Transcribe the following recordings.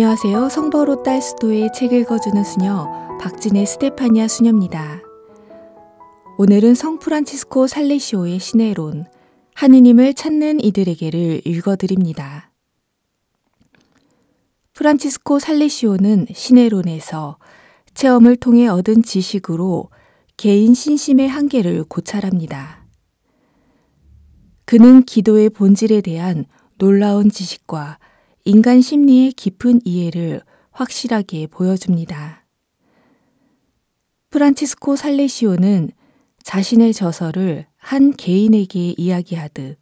안녕하세요. 성버로 딸 수도의 책 읽어주는 수녀 박진의 스테파니아 수녀입니다. 오늘은 성 프란치스코 살레시오의 시네론 하느님을 찾는 이들에게를 읽어드립니다. 프란치스코 살레시오는 시네론에서 체험을 통해 얻은 지식으로 개인 신심의 한계를 고찰합니다. 그는 기도의 본질에 대한 놀라운 지식과 인간 심리의 깊은 이해를 확실하게 보여줍니다. 프란치스코 살레시오는 자신의 저서를 한 개인에게 이야기하듯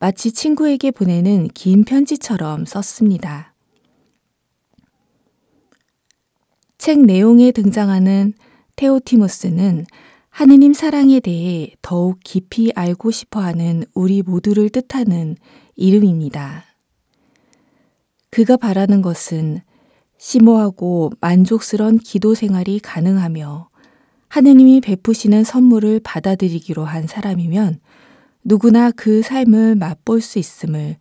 마치 친구에게 보내는 긴 편지처럼 썼습니다. 책 내용에 등장하는 테오티무스는 하느님 사랑에 대해 더욱 깊이 알고 싶어 하는 우리 모두를 뜻하는 이름입니다. 그가 바라는 것은 심오하고 만족스런 기도 생활이 가능하며 하느님이 베푸시는 선물을 받아들이기로 한 사람이면 누구나 그 삶을 맛볼 수 있음을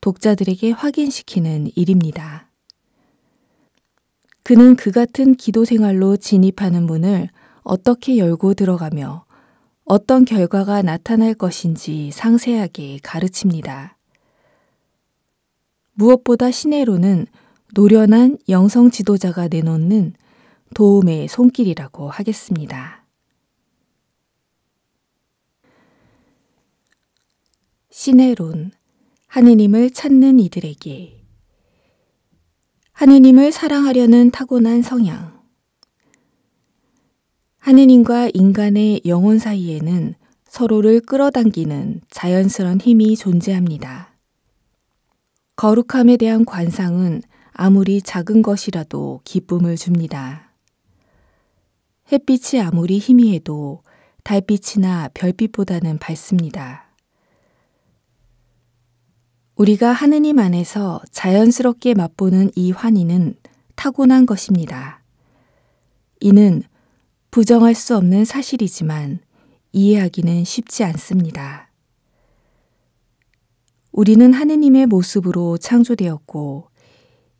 독자들에게 확인시키는 일입니다. 그는 그 같은 기도 생활로 진입하는 문을 어떻게 열고 들어가며 어떤 결과가 나타날 것인지 상세하게 가르칩니다. 무엇보다 시내로는 노련한 영성 지도자가 내놓는 도움의 손길이라고 하겠습니다. 시내론 하느님을 찾는 이들에게 하느님을 사랑하려는 타고난 성향 하느님과 인간의 영혼 사이에는 서로를 끌어당기는 자연스러운 힘이 존재합니다. 거룩함에 대한 관상은 아무리 작은 것이라도 기쁨을 줍니다. 햇빛이 아무리 희미해도 달빛이나 별빛보다는 밝습니다. 우리가 하느님 안에서 자연스럽게 맛보는 이 환희는 타고난 것입니다. 이는 부정할 수 없는 사실이지만 이해하기는 쉽지 않습니다. 우리는 하느님의 모습으로 창조되었고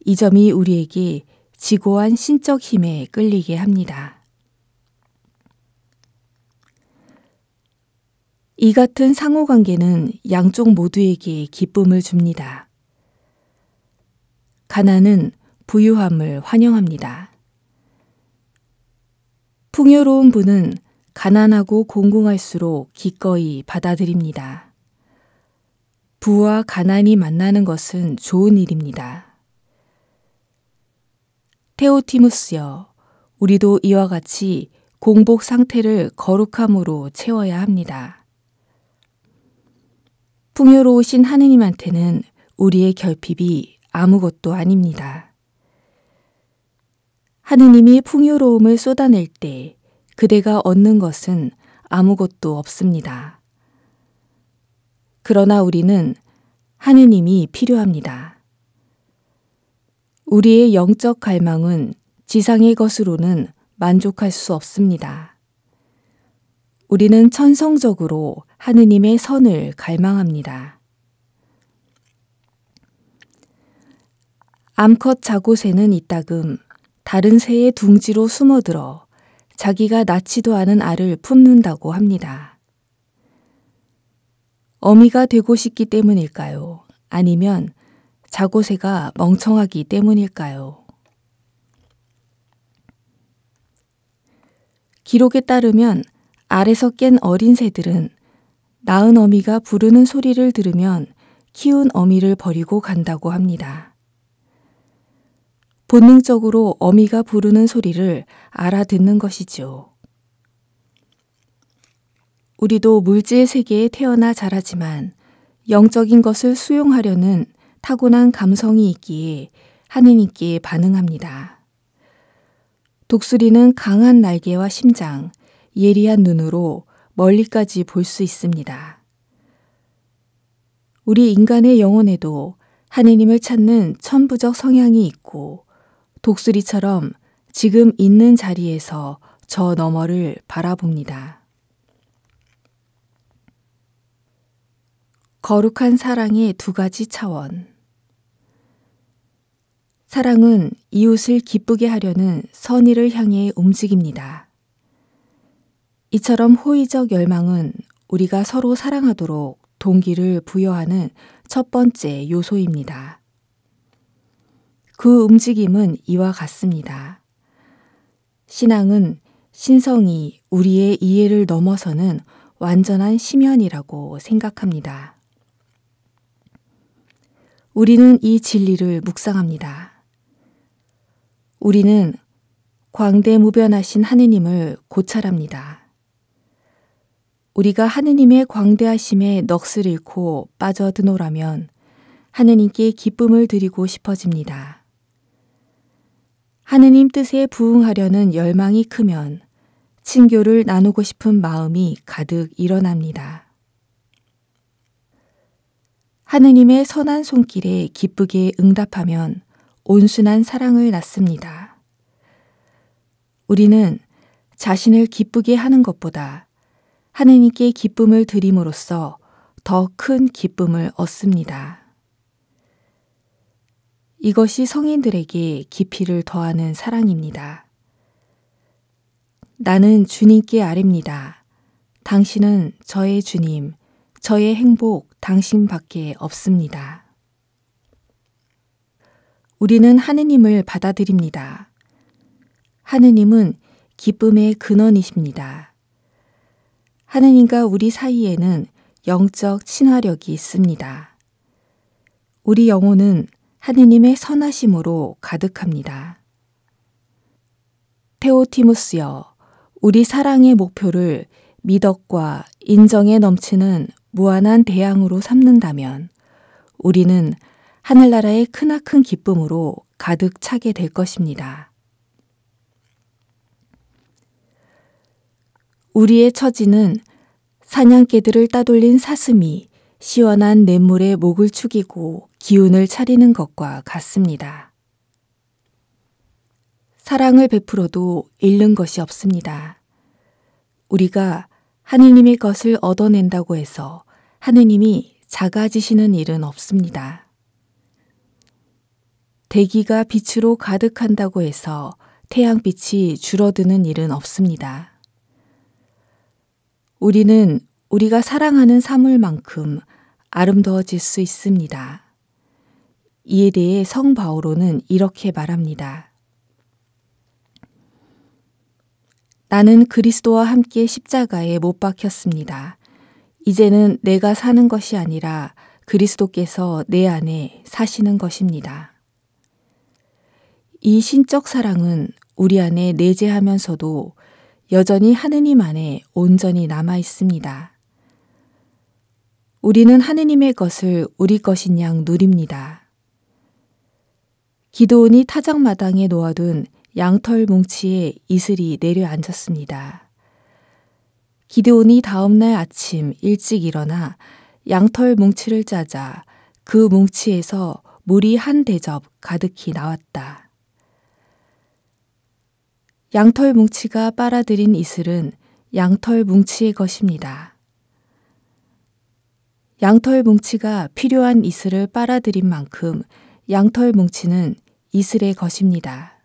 이 점이 우리에게 지고한 신적 힘에 끌리게 합니다. 이 같은 상호 관계는 양쪽 모두에게 기쁨을 줍니다. 가난은 부유함을 환영합니다. 풍요로운 분은 가난하고 공공할수록 기꺼이 받아들입니다. 부와 가난이 만나는 것은 좋은 일입니다. 테오티무스여, 우리도 이와 같이 공복 상태를 거룩함으로 채워야 합니다. 풍요로우신 하느님한테는 우리의 결핍이 아무것도 아닙니다. 하느님이 풍요로움을 쏟아낼 때 그대가 얻는 것은 아무것도 없습니다. 그러나 우리는 하느님이 필요합니다. 우리의 영적 갈망은 지상의 것으로는 만족할 수 없습니다. 우리는 천성적으로 하느님의 선을 갈망합니다. 암컷 자고 새는 이따금 다른 새의 둥지로 숨어들어 자기가 낳지도 않은 알을 품는다고 합니다. 어미가 되고 싶기 때문일까요? 아니면 자고새가 멍청하기 때문일까요? 기록에 따르면 알에서 깬 어린 새들은 낳은 어미가 부르는 소리를 들으면 키운 어미를 버리고 간다고 합니다. 본능적으로 어미가 부르는 소리를 알아듣는 것이지요. 우리도 물질 세계에 태어나 자라지만 영적인 것을 수용하려는 타고난 감성이 있기에 하느님께 반응합니다. 독수리는 강한 날개와 심장, 예리한 눈으로 멀리까지 볼 수 있습니다. 우리 인간의 영혼에도 하느님을 찾는 천부적 성향이 있고 독수리처럼 지금 있는 자리에서 저 너머를 바라봅니다. 거룩한 사랑의 두 가지 차원. 사랑은 이웃을 기쁘게 하려는 선의를 향해 움직입니다. 이처럼 호의적 열망은 우리가 서로 사랑하도록 동기를 부여하는 첫 번째 요소입니다. 그 움직임은 이와 같습니다. 신앙은 신성이 우리의 이해를 넘어서는 완전한 심연이라고 생각합니다. 우리는 이 진리를 묵상합니다. 우리는 광대무변하신 하느님을 고찰합니다. 우리가 하느님의 광대하심에 넋을 잃고 빠져드노라면 하느님께 기쁨을 드리고 싶어집니다. 하느님 뜻에 부응하려는 열망이 크면 친교를 나누고 싶은 마음이 가득 일어납니다. 하느님의 선한 손길에 기쁘게 응답하면 온순한 사랑을 낳습니다. 우리는 자신을 기쁘게 하는 것보다 하느님께 기쁨을 드림으로써 더 큰 기쁨을 얻습니다. 이것이 성인들에게 깊이를 더하는 사랑입니다. 나는 주님께 아립니다. 당신은 저의 주님, 저의 행복, 당신밖에 없습니다. 우리는 하느님을 받아들입니다. 하느님은 기쁨의 근원이십니다. 하느님과 우리 사이에는 영적 친화력이 있습니다. 우리 영혼은 하느님의 선하심으로 가득합니다. 테오티무스여, 우리 사랑의 목표를 미덕과 인정에 넘치는 무한한 대양으로 삼는다면 우리는 하늘나라의 크나큰 기쁨으로 가득 차게 될 것입니다. 우리의 처지는 사냥개들을 따돌린 사슴이 시원한 냇물에 목을 축이고 기운을 차리는 것과 같습니다. 사랑을 베풀어도 잃는 것이 없습니다. 우리가 하느님의 것을 얻어낸다고 해서 하느님이 작아지시는 일은 없습니다. 대기가 빛으로 가득한다고 해서 태양빛이 줄어드는 일은 없습니다. 우리는 우리가 사랑하는 사물만큼 아름다워질 수 있습니다. 이에 대해 성 바오로는 이렇게 말합니다. 나는 그리스도와 함께 십자가에 못 박혔습니다. 이제는 내가 사는 것이 아니라 그리스도께서 내 안에 사시는 것입니다. 이 신적 사랑은 우리 안에 내재하면서도 여전히 하느님 안에 온전히 남아 있습니다. 우리는 하느님의 것을 우리 것인 양 누립니다. 기도원이 타작마당에 놓아둔 양털 뭉치에 이슬이 내려앉았습니다. 기드온이 다음날 아침 일찍 일어나 양털 뭉치를 짜자 그 뭉치에서 물이 한 대접 가득히 나왔다. 양털 뭉치가 빨아들인 이슬은 양털 뭉치의 것입니다. 양털 뭉치가 필요한 이슬을 빨아들인 만큼 양털 뭉치는 이슬의 것입니다.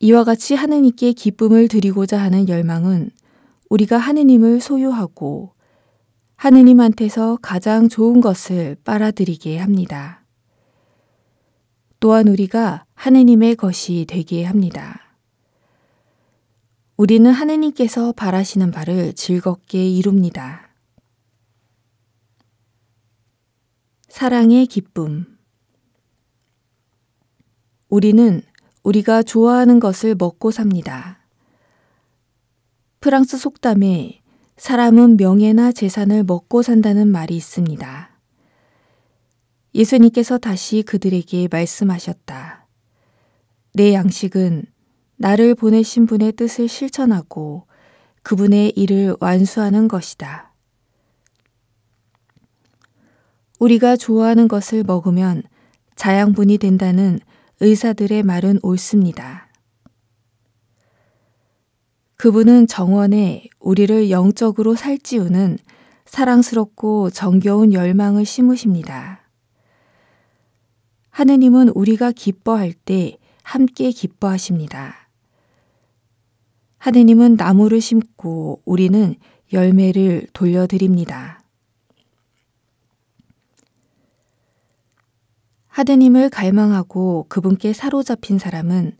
이와 같이 하느님께 기쁨을 드리고자 하는 열망은 우리가 하느님을 소유하고 하느님한테서 가장 좋은 것을 빨아들이게 합니다. 또한 우리가 하느님의 것이 되게 합니다. 우리는 하느님께서 바라시는 바를 즐겁게 이룹니다. 사랑의 기쁨 우리는 우리가 좋아하는 것을 먹고 삽니다. 프랑스 속담에 사람은 명예나 재산을 먹고 산다는 말이 있습니다. 예수님께서 다시 그들에게 말씀하셨다. 내 양식은 나를 보내신 분의 뜻을 실천하고 그분의 일을 완수하는 것이다. 우리가 좋아하는 것을 먹으면 자양분이 된다는 의사들의 말은 옳습니다. 그분은 정원에 우리를 영적으로 살찌우는 사랑스럽고 정겨운 열망을 심으십니다. 하느님은 우리가 기뻐할 때 함께 기뻐하십니다. 하느님은 나무를 심고 우리는 열매를 돌려드립니다. 하느님을 갈망하고 그분께 사로잡힌 사람은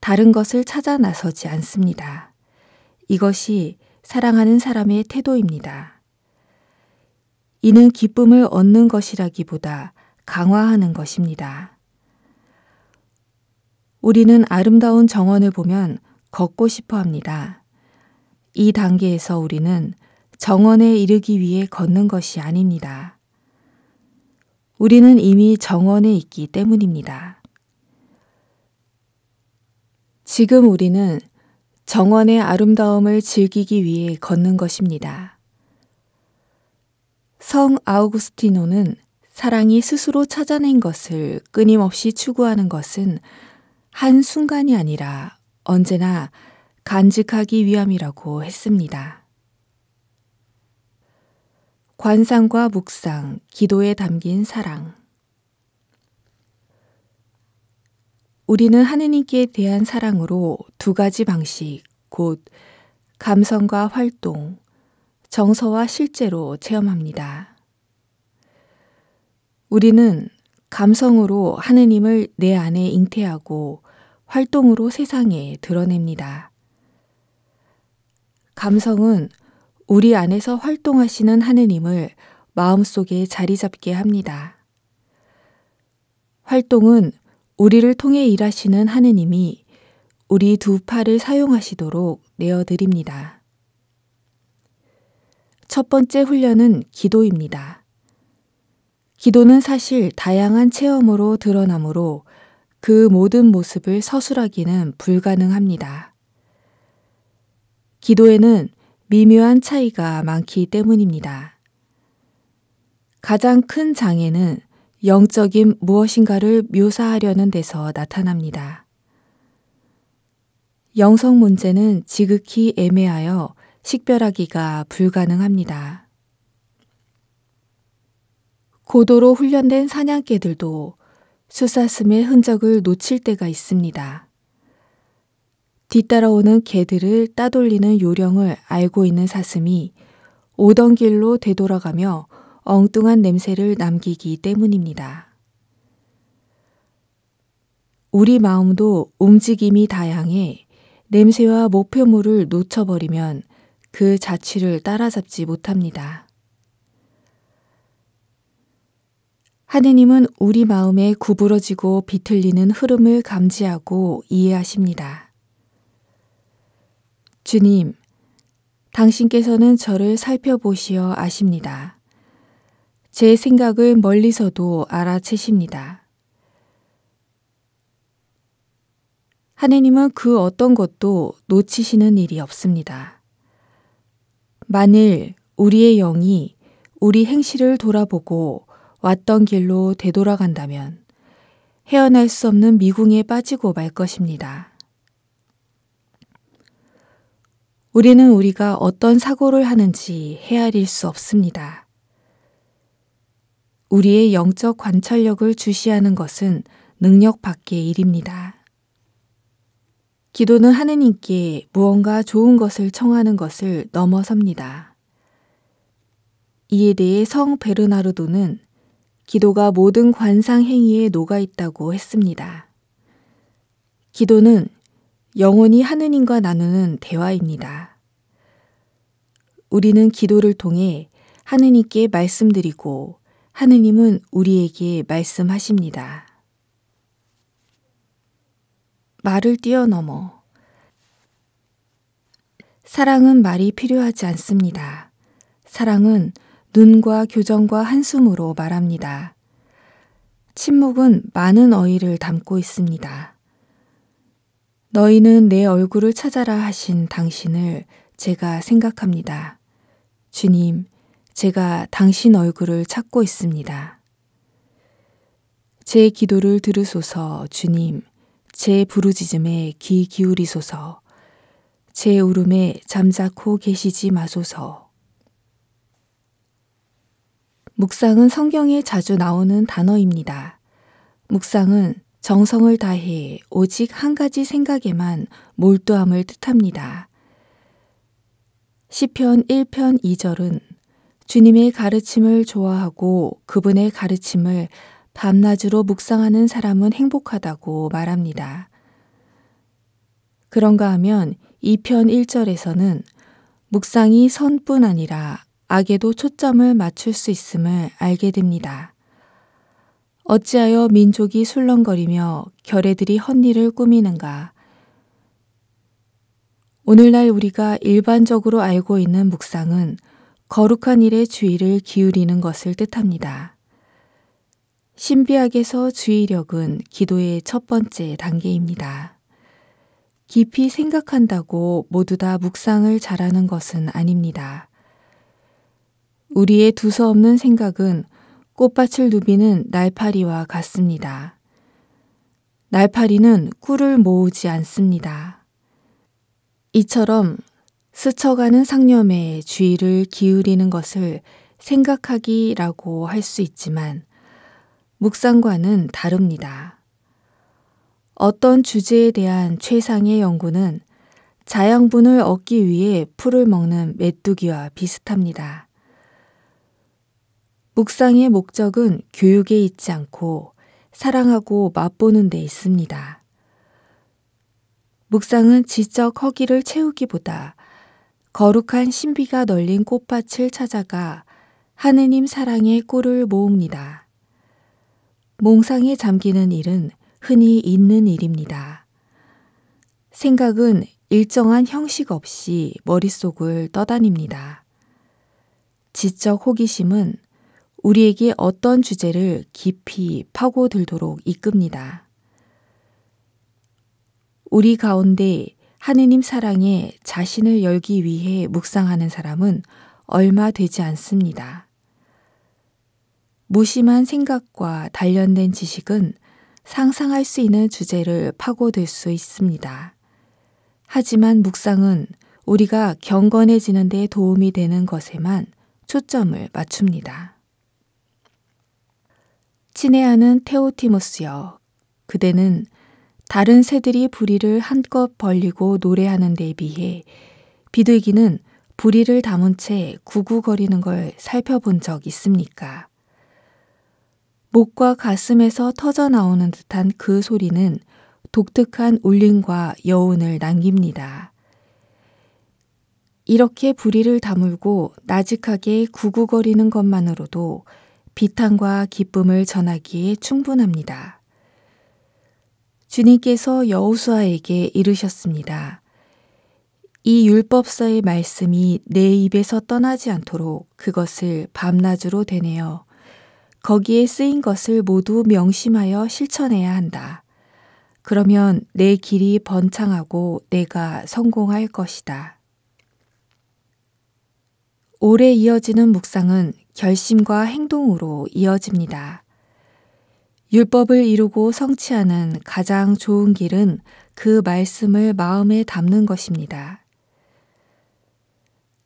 다른 것을 찾아 나서지 않습니다. 이것이 사랑하는 사람의 태도입니다. 이는 기쁨을 얻는 것이라기보다 강화하는 것입니다. 우리는 아름다운 정원을 보면 걷고 싶어 합니다. 이 단계에서 우리는 정원에 이르기 위해 걷는 것이 아닙니다. 우리는 이미 정원에 있기 때문입니다. 지금 우리는 정원의 아름다움을 즐기기 위해 걷는 것입니다. 성 아우구스티노는 사랑이 스스로 찾아낸 것을 끊임없이 추구하는 것은 한순간이 아니라 언제나 간직하기 위함이라고 했습니다. 관상과 묵상, 기도에 담긴 사랑. 우리는 하느님께 대한 사랑으로 두 가지 방식, 곧 감성과 활동, 정서와 실제로 체험합니다. 우리는 감성으로 하느님을 내 안에 잉태하고 활동으로 세상에 드러냅니다. 감성은 우리 안에서 활동하시는 하느님을 마음속에 자리 잡게 합니다. 활동은 우리를 통해 일하시는 하느님이 우리 두 팔을 사용하시도록 내어드립니다. 첫 번째 훈련은 기도입니다. 기도는 사실 다양한 체험으로 드러나므로 그 모든 모습을 서술하기는 불가능합니다. 기도에는 미묘한 차이가 많기 때문입니다. 가장 큰 장애는 영적인 무엇인가를 묘사하려는 데서 나타납니다. 영성 문제는 지극히 애매하여 식별하기가 불가능합니다. 고도로 훈련된 사냥개들도 수사슴의 흔적을 놓칠 때가 있습니다. 뒤따라오는 개들을 따돌리는 요령을 알고 있는 사슴이 오던 길로 되돌아가며 엉뚱한 냄새를 남기기 때문입니다. 우리 마음도 움직임이 다양해 냄새와 목표물을 놓쳐버리면 그 자취를 따라잡지 못합니다. 하느님은 우리 마음에 구부러지고 비틀리는 흐름을 감지하고 이해하십니다. 주님, 당신께서는 저를 살펴보시어 아십니다. 제 생각을 멀리서도 알아채십니다. 하느님은 그 어떤 것도 놓치시는 일이 없습니다. 만일 우리의 영이 우리 행실을 돌아보고 왔던 길로 되돌아간다면 헤어날 수 없는 미궁에 빠지고 말 것입니다. 우리는 우리가 어떤 사고를 하는지 헤아릴 수 없습니다. 우리의 영적 관찰력을 주시하는 것은 능력 밖의 일입니다. 기도는 하느님께 무언가 좋은 것을 청하는 것을 넘어섭니다. 이에 대해 성 베르나르도는 기도가 모든 관상 행위에 녹아 있다고 했습니다. 기도는 영혼이 하느님과 나누는 대화입니다. 우리는 기도를 통해 하느님께 말씀드리고 하느님은 우리에게 말씀하십니다. 말을 뛰어넘어 사랑은 말이 필요하지 않습니다. 사랑은 눈과 교정과 한숨으로 말합니다. 침묵은 많은 어휘를 담고 있습니다. 너희는 내 얼굴을 찾아라 하신 당신을 제가 생각합니다. 주님, 제가 당신 얼굴을 찾고 있습니다. 제 기도를 들으소서 주님, 제 부르짖음에 귀 기울이소서, 제 울음에 잠자코 계시지 마소서. 묵상은 성경에 자주 나오는 단어입니다. 묵상은 정성을 다해 오직 한 가지 생각에만 몰두함을 뜻합니다. 시편 1편 2절은 주님의 가르침을 좋아하고 그분의 가르침을 밤낮으로 묵상하는 사람은 행복하다고 말합니다. 그런가 하면 2편 1절에서는 묵상이 선뿐 아니라 악에도 초점을 맞출 수 있음을 알게 됩니다. 어찌하여 민족이 술렁거리며 결애들이 헛일을 꾸미는가? 오늘날 우리가 일반적으로 알고 있는 묵상은 거룩한 일에 주의를 기울이는 것을 뜻합니다. 신비학에서 주의력은 기도의 첫 번째 단계입니다. 깊이 생각한다고 모두 다 묵상을 잘하는 것은 아닙니다. 우리의 두서없는 생각은 꽃밭을 누비는 날파리와 같습니다. 날파리는 꿀을 모으지 않습니다. 이처럼 스쳐가는 상념에 주의를 기울이는 것을 생각하기라고 할 수 있지만 묵상과는 다릅니다. 어떤 주제에 대한 최상의 연구는 자양분을 얻기 위해 풀을 먹는 메뚜기와 비슷합니다. 묵상의 목적은 교육에 있지 않고 사랑하고 맛보는 데 있습니다. 묵상은 지적 허기를 채우기보다 거룩한 신비가 널린 꽃밭을 찾아가 하느님 사랑의 꿀을 모읍니다. 몽상에 잠기는 일은 흔히 있는 일입니다. 생각은 일정한 형식 없이 머릿속을 떠다닙니다. 지적 호기심은 우리에게 어떤 주제를 깊이 파고들도록 이끕니다. 우리 가운데 하느님 사랑에 자신을 열기 위해 묵상하는 사람은 얼마 되지 않습니다. 무심한 생각과 단련된 지식은 상상할 수 있는 주제를 파고들 수 있습니다. 하지만 묵상은 우리가 경건해지는 데 도움이 되는 것에만 초점을 맞춥니다. 친애하는 테오티모스여 그대는 다른 새들이 부리를 한껏 벌리고 노래하는 데에 비해 비둘기는 부리를 담은 채 구구거리는 걸 살펴본 적 있습니까? 목과 가슴에서 터져 나오는 듯한 그 소리는 독특한 울림과 여운을 남깁니다. 이렇게 부리를 다물고 나직하게 구구거리는 것만으로도 비탄과 기쁨을 전하기에 충분합니다. 주님께서 여호수아에게 이르셨습니다. 이 율법서의 말씀이 내 입에서 떠나지 않도록 그것을 밤낮으로 되뇌어 거기에 쓰인 것을 모두 명심하여 실천해야 한다. 그러면 내 길이 번창하고 내가 성공할 것이다. 오래 이어지는 묵상은 결심과 행동으로 이어집니다. 율법을 이루고 성취하는 가장 좋은 길은 그 말씀을 마음에 담는 것입니다.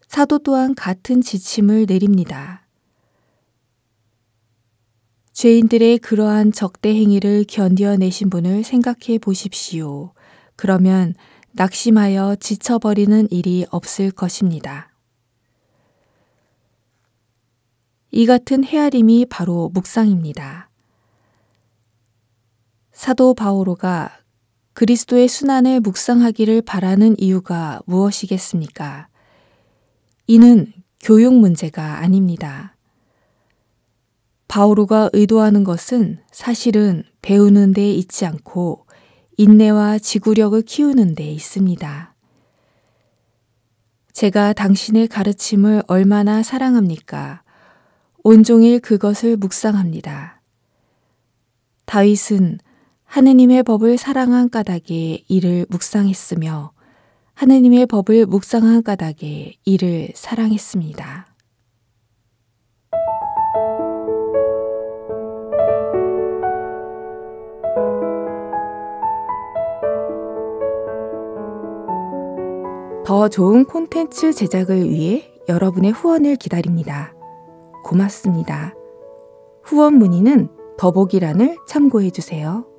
사도 또한 같은 지침을 내립니다. 죄인들의 그러한 적대 행위를 견뎌내신 분을 생각해 보십시오. 그러면 낙심하여 지쳐버리는 일이 없을 것입니다. 이 같은 헤아림이 바로 묵상입니다. 사도 바오로가 그리스도의 순환을 묵상하기를 바라는 이유가 무엇이겠습니까? 이는 교육 문제가 아닙니다. 바오로가 의도하는 것은 사실은 배우는 데 있지 않고 인내와 지구력을 키우는 데 있습니다. 제가 당신의 가르침을 얼마나 사랑합니까? 온종일 그것을 묵상합니다. 다윗은 하느님의 법을 사랑한 까닭에 이를 묵상했으며 하느님의 법을 묵상한 까닭에 이를 사랑했습니다. 더 좋은 콘텐츠 제작을 위해 여러분의 후원을 기다립니다. 고맙습니다. 후원 문의는 더보기란을 참고해 주세요.